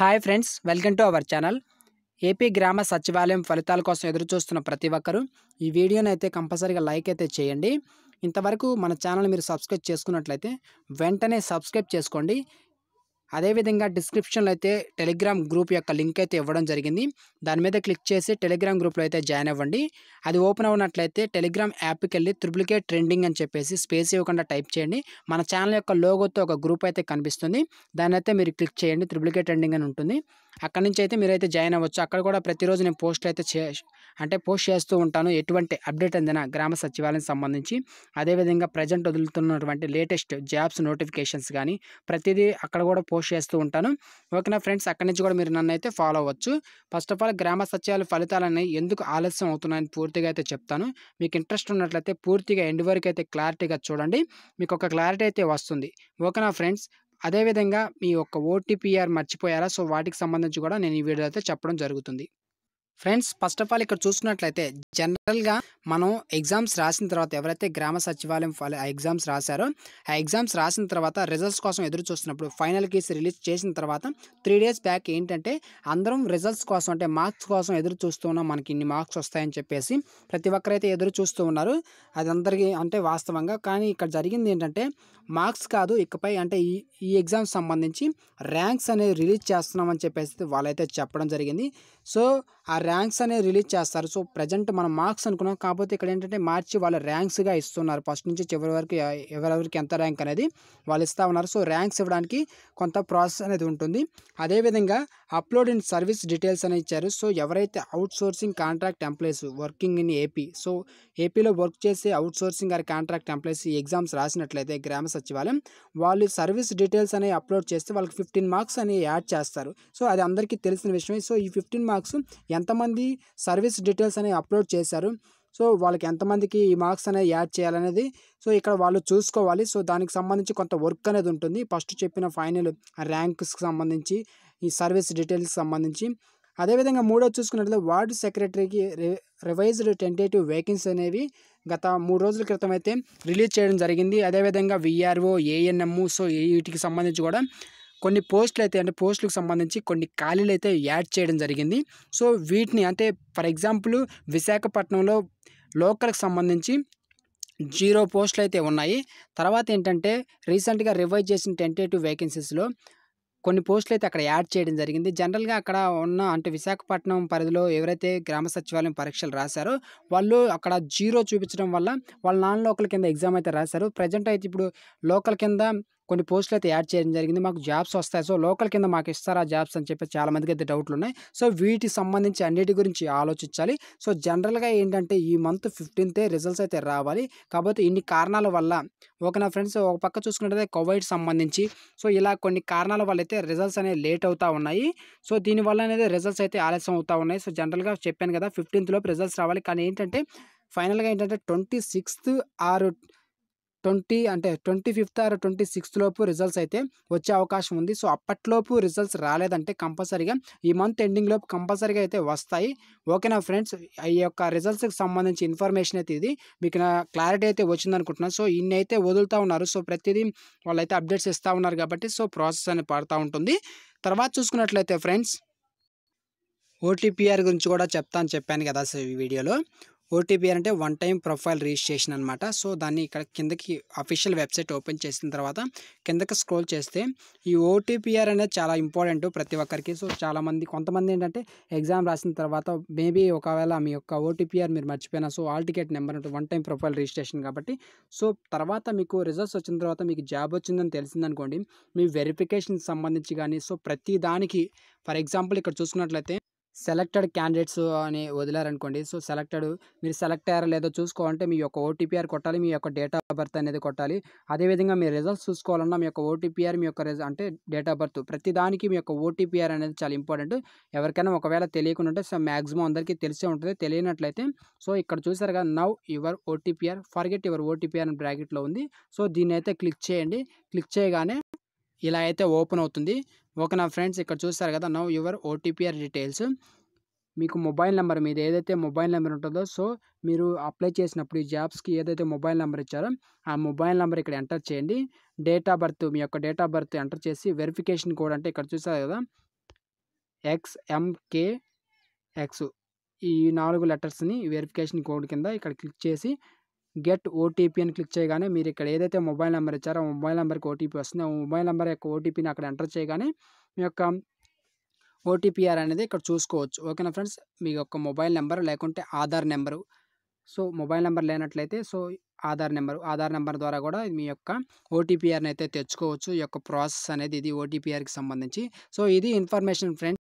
hi friends welcome to our channel AP Grama Sachivalayam ఫలితాల కోసం ఎదురుచూస్తున్న ప్రతి ఒక్కరూ ఈ వీడియోని అయితే కంపల్సరీగా లైక్ అయితే చేయండి ఇంతవరకు మన ఛానల్ మీరు సబ్స్క్రైబ్ చేసుకున్నట్లయితే వెంటనే సబ్స్క్రైబ్ చేసుకోండి అదేవిధంగా డిస్క్రిప్షన్లో అయితే టెలిగ్రామ్ గ్రూప్ యొక్క లింక్ అయితే ఇవ్వడం జరిగింది దాని మీద క్లిక్ చేసి టెలిగ్రామ్ గ్రూప్లో అయితే జాయిన్ అవ్వండి అది ఓపెన్ అవ్వనట్లయితే టెలిగ్రామ్ యాప్కి వెళ్ళి త్రిబుల్కే ట్రెండింగ్ అని చెప్పేసి స్పేస్ ఇవ్వకుండా టైప్ చేయండి మన ఛానల్ యొక్క లోగోతో ఒక గ్రూప్ అయితే కనిపిస్తుంది దాని అయితే మీరు క్లిక్ చేయండి త్రిప్లికేట్ ట్రెండింగ్ అని ఉంటుంది అక్కడ నుంచి అయితే మీరు అయితే జాయిన్ అవ్వచ్చు అక్కడ కూడా ప్రతిరోజు నేను పోస్ట్లు అయితే చే అంటే పోస్ట్ చేస్తూ ఉంటాను ఎటువంటి అప్డేట్ అందిన గ్రామ సచివాలయం సంబంధించి అదేవిధంగా ప్రజెంట్ వదులుతున్నటువంటి లేటెస్ట్ జాబ్స్ నోటిఫికేషన్స్ కానీ ప్రతిదీ అక్కడ కూడా పోస్ట్ పోస్ట్ చేస్తూ ఉంటాను ఓకేనా ఫ్రెండ్స్ అక్కడి నుంచి కూడా మీరు నన్ను అయితే ఫాలో అవ్వచ్చు ఫస్ట్ ఆఫ్ ఆల్ గ్రామ సత్యాల ఫలితాలని ఎందుకు ఆలస్యం అవుతున్నాయని పూర్తిగా అయితే చెప్తాను మీకు ఇంట్రెస్ట్ ఉన్నట్లయితే పూర్తిగా ఎండ్ వరకు అయితే క్లారిటీగా చూడండి మీకు ఒక క్లారిటీ అయితే వస్తుంది ఓకేనా ఫ్రెండ్స్ అదేవిధంగా మీ యొక్క ఓటీపీఆర్ మర్చిపోయారా సో వాటికి సంబంధించి కూడా నేను ఈ వీడియో అయితే చెప్పడం జరుగుతుంది ఫ్రెండ్స్ ఫస్ట్ ఆఫ్ ఆల్ ఇక్కడ చూసుకున్నట్లయితే జనరల్గా మనం ఎగ్జామ్స్ రాసిన తర్వాత ఎవరైతే గ్రామ సచివాలయం ఎగ్జామ్స్ రాశారో ఆ ఎగ్జామ్స్ రాసిన తర్వాత రిజల్ట్స్ కోసం ఎదురు చూస్తున్నప్పుడు ఫైనల్ కేస్ రిలీజ్ చేసిన తర్వాత త్రీ డేస్ బ్యాక్ ఏంటంటే అందరం రిజల్ట్స్ కోసం అంటే మార్క్స్ కోసం ఎదురు చూస్తూ ఉన్నాం మనకి ఇన్ని మార్క్స్ వస్తాయని చెప్పేసి ప్రతి ఒక్కరైతే ఎదురు చూస్తూ ఉన్నారు అది అందరికీ అంటే వాస్తవంగా కానీ ఇక్కడ జరిగింది ఏంటంటే మార్క్స్ కాదు ఇకపై అంటే ఈ ఈ ఎగ్జామ్స్ సంబంధించి ర్యాంక్స్ అనేది రిలీజ్ చేస్తున్నామని చెప్పేసి వాళ్ళైతే చెప్పడం జరిగింది సో ఆ ర్యాంక్స్ అనేవి రిలీజ్ చేస్తారు సో ప్రజెంట్ మనం మార్క్స్ అనుకున్నాం కాకపోతే ఇక్కడ ఏంటంటే మార్చి వాళ్ళ ర్యాంక్స్గా ఇస్తున్నారు ఫస్ట్ నుంచి చివరి వరకు ఎవరెవరికి ఎంత ర్యాంక్ అనేది వాళ్ళు ఇస్తూ ఉన్నారు సో ర్యాంక్స్ ఇవ్వడానికి కొంత ప్రాసెస్ అనేది ఉంటుంది అదేవిధంగా అప్లోడ్ ఇన్ సర్వీస్ డీటెయిల్స్ అనేవి ఇచ్చారు సో ఎవరైతే out sourcing contract employees working in AP so ఏపీలో వర్క్ చేసే out sourcing or contract employees exams రాసినట్లయితే గ్రామ సచివాలయం వాళ్ళు సర్వీస్ డీటెయిల్స్ అనేవి అప్లోడ్ చేస్తే వాళ్ళకి ఫిఫ్టీన్ మార్క్స్ అనేవి యాడ్ చేస్తారు సో అది అందరికీ తెలిసిన విషయం సో ఈ ఫిఫ్టీన్ మార్క్స్ ఎంత ఎంతమంది సర్వీస్ డీటెయిల్స్ అనేవి అప్లోడ్ చేశారు సో వాళ్ళకి ఎంతమందికి ఈ మార్క్స్ అనేది యాడ్ చేయాలనేది సో ఇక్కడ వాళ్ళు చూసుకోవాలి సో దానికి సంబంధించి కొంత వర్క్ అనేది ఉంటుంది ఫస్ట్ చెప్పిన ఫైనల్ ర్యాంక్స్కి సంబంధించి ఈ సర్వీస్ డీటెయిల్స్కి సంబంధించి అదేవిధంగా మూడో చూసుకున్నట్లయితే వార్డు సెక్రటరీకి రివైజ్డ్ టెంటేటివ్ వేకెన్సీ అనేవి గత మూడు రోజుల క్రితం అయితే రిలీజ్ చేయడం జరిగింది అదేవిధంగా విఆర్ఓ ఏఎన్ఎం సో వీటికి సంబంధించి కూడా కొన్ని పోస్టులు అయితే అంటే పోస్టులకు సంబంధించి కొన్ని ఖాళీలు అయితే యాడ్ చేయడం జరిగింది సో వీటిని అంటే ఫర్ ఎగ్జాంపుల్ విశాఖపట్నంలో లోకల్కి సంబంధించి జీరో పోస్టులు అయితే ఉన్నాయి తర్వాత ఏంటంటే రీసెంట్గా రివైజ్ చేసిన టెంటేటివ్ వేకెన్సీస్లో కొన్ని పోస్టులు అయితే అక్కడ యాడ్ చేయడం జరిగింది జనరల్గా అక్కడ ఉన్న అంటే విశాఖపట్నం పరిధిలో ఎవరైతే గ్రామ సచివాలయం పరీక్షలు రాశారో వాళ్ళు అక్కడ జీరో చూపించడం వల్ల వాళ్ళు నాన్ లోకల్ కింద ఎగ్జామ్ అయితే రాశారు ప్రజెంట్ అయితే ఇప్పుడు లోకల్ కింద కొన్ని పోస్టులు అయితే యాడ్ చేయడం జరిగింది మాకు జాబ్స్ వస్తాయి సో లోకల్ కింద మాకు ఇస్తారా జాబ్స్ అని చెప్పి చాలా మందికి అయితే డౌట్లు ఉన్నాయి సో వీటికి సంబంధించి అన్నిటి గురించి ఆలోచించాలి సో జనరల్గా ఏంటంటే ఈ మంత్ ఫిఫ్టీన్తే రిజల్ట్స్ అయితే రావాలి కాకపోతే ఇన్ని కారణాల వల్ల ఒక నా ఫ్రెండ్స్ ఒక పక్క చూసుకుంటే కోవిడ్ సంబంధించి సో ఇలా కొన్ని కారణాల వల్ల అయితే రిజల్ట్స్ అనేవి లేట్ అవుతూ ఉన్నాయి సో దీనివల్ల అనేది రిజల్ట్స్ అయితే ఆలస్యం అవుతూ ఉన్నాయి సో జనరల్గా చెప్పాను కదా ఫిఫ్టీన్త్ లోపు రిజల్ట్స్ రావాలి కానీ ఏంటంటే ఫైనల్గా ఏంటంటే ట్వంటీ సిక్స్త్ ఆరు ట్వంటీ అంటే twenty fifth or twenty sixth లోపు రిజల్ట్స్ అయితే వచ్చే అవకాశం ఉంది సో అప్పట్లోపు రిజల్ట్స్ రాలేదంటే కంపల్సరీగా ఈ మంత్ ఎండింగ్ లోపు కంపల్సరీగా అయితే వస్తాయి ఓకేనా ఫ్రెండ్స్ ఈ యొక్క రిజల్ట్స్కి సంబంధించి ఇన్ఫర్మేషన్ అయితే ఇది మీకు నా క్లారిటీ అయితే వచ్చింది అనుకుంటున్నాను సో ఇన్ని అయితే వదులుతూ ఉన్నారు సో ప్రతిదీ వాళ్ళైతే అప్డేట్స్ ఇస్తూ ఉన్నారు కాబట్టి సో ప్రాసెస్ అని పడుతూ ఉంటుంది తర్వాత చూసుకున్నట్లయితే ఫ్రెండ్స్ ఓటీపీఆర్ గురించి కూడా చెప్తాను చెప్పాను కదా ఈ వీడియోలో ఓటీపీ అంటే వన్ టైం ప్రొఫైల్ రిజిస్ట్రేషన్ అనమాట సో దాన్ని ఇక్కడ కిందకి అఫీషియల్ వెబ్సైట్ ఓపెన్ చేసిన తర్వాత కిందకి స్క్రోల్ చేస్తే ఈ ఓటీపీఆర్ అనేది చాలా ఇంపార్టెంట్ ప్రతి ఒక్కరికి సో చాలామంది కొంతమంది ఏంటంటే ఎగ్జామ్ రాసిన తర్వాత మేబీ ఒకవేళ మీ యొక్క ఓటీపీఆర్ మీరు మర్చిపోయినా సో ఆల్ టికెట్ నెంబర్ అంటే వన్ టైం ప్రొఫైల్ రిజిస్ట్రేషన్ కాబట్టి సో తర్వాత మీకు రిజల్ట్స్ వచ్చిన తర్వాత మీకు జాబ్ వచ్చిందని తెలిసిందనుకోండి మీ వెరిఫికేషన్ సంబంధించి కానీ సో ప్రతి దానికి ఫర్ ఎగ్జాంపుల్ ఇక్కడ చూసుకున్నట్లయితే సెలెక్టెడ్ క్యాండిడేట్స్ అని వదిలారనుకోండి సో సెలెక్టెడ్ మీరు సెలెక్ట్ అయ్యారో లేదో చూసుకోవాలంటే మీ యొక్క ఓటీపీఆర్ కొట్టాలి మీ యొక్క డేట్ ఆఫ్ బర్త్ అనేది కొట్టాలి అదేవిధంగా మీరు రిజల్ట్స్ చూసుకోవాలన్నా మీ యొక్క ఓటీపీఆర్ మీ యొక్క రిజల్ అంటే డేట్ ఆఫ్ బర్త్ ప్రతి దానికి మీ యొక్క ఓటీపీఆర్ అనేది చాలా ఇంపార్టెంట్ ఎవరికైనా ఒకవేళ తెలియకుండా ఉంటే సో మ్యాక్సిమం అందరికీ తెలిసే ఉంటుంది తెలియనట్లయితే సో ఇక్కడ చూసారుగా know your OTPR forget your OTPR అని బ్రాకెట్లో ఉంది సో దీన్ని అయితే క్లిక్ చేయండి క్లిక్ చేయగానే ఇలా అయితే ఓపెన్ అవుతుంది నా ఫ్రెండ్స్ ఇక్కడ చూస్తారు కదా నో యువర్ ఓటీపీఆర్ డీటెయిల్స్ మీకు మొబైల్ నెంబర్ మీద ఏదైతే మొబైల్ నెంబర్ ఉంటుందో సో మీరు అప్లై చేసినప్పుడు ఈ జాబ్స్కి ఏదైతే మొబైల్ నెంబర్ ఇచ్చారో ఆ మొబైల్ నెంబర్ ఇక్కడ ఎంటర్ చేయండి డేట్ ఆఫ్ బర్త్ మీ యొక్క డేట్ ఆఫ్ బర్త్ ఎంటర్ చేసి వెరిఫికేషన్ కోడ్ అంటే ఇక్కడ చూస్తారు కదా ఎక్స్ఎంకే ఎక్స్ ఈ నాలుగు లెటర్స్ని వెరిఫికేషన్ కోడ్ కింద ఇక్కడ క్లిక్ చేసి గెట్ ఓటీపీ అని క్లిక్ చేయగానే మీరు ఇక్కడ ఏదైతే మొబైల్ నెంబర్ ఇచ్చారో ఆ మొబైల్ నెంబర్కి ఓటీపీ వస్తుంది ఆ మొబైల్ నెంబర్ యొక్క ఓటీపీని అక్కడ ఎంటర్ చేయగానే మీ యొక్క ఓటీపీఆర్ అనేది ఇక్కడ చూసుకోవచ్చు ఓకేనా ఫ్రెండ్స్ మీ యొక్క మొబైల్ నెంబర్ లేకుంటే Aadhaar number so mobile number లేనట్లయితే so Aadhaar number Aadhaar number ద్వారా కూడా మీ యొక్క ఓటీపీఆర్ని అయితే తెచ్చుకోవచ్చు ఈ యొక్క ప్రాసెస్ అనేది ఇది ఓటీపీఆర్కి సంబంధించి సో ఇది ఇన్ఫర్మేషన్ ఫ్రెండ్స్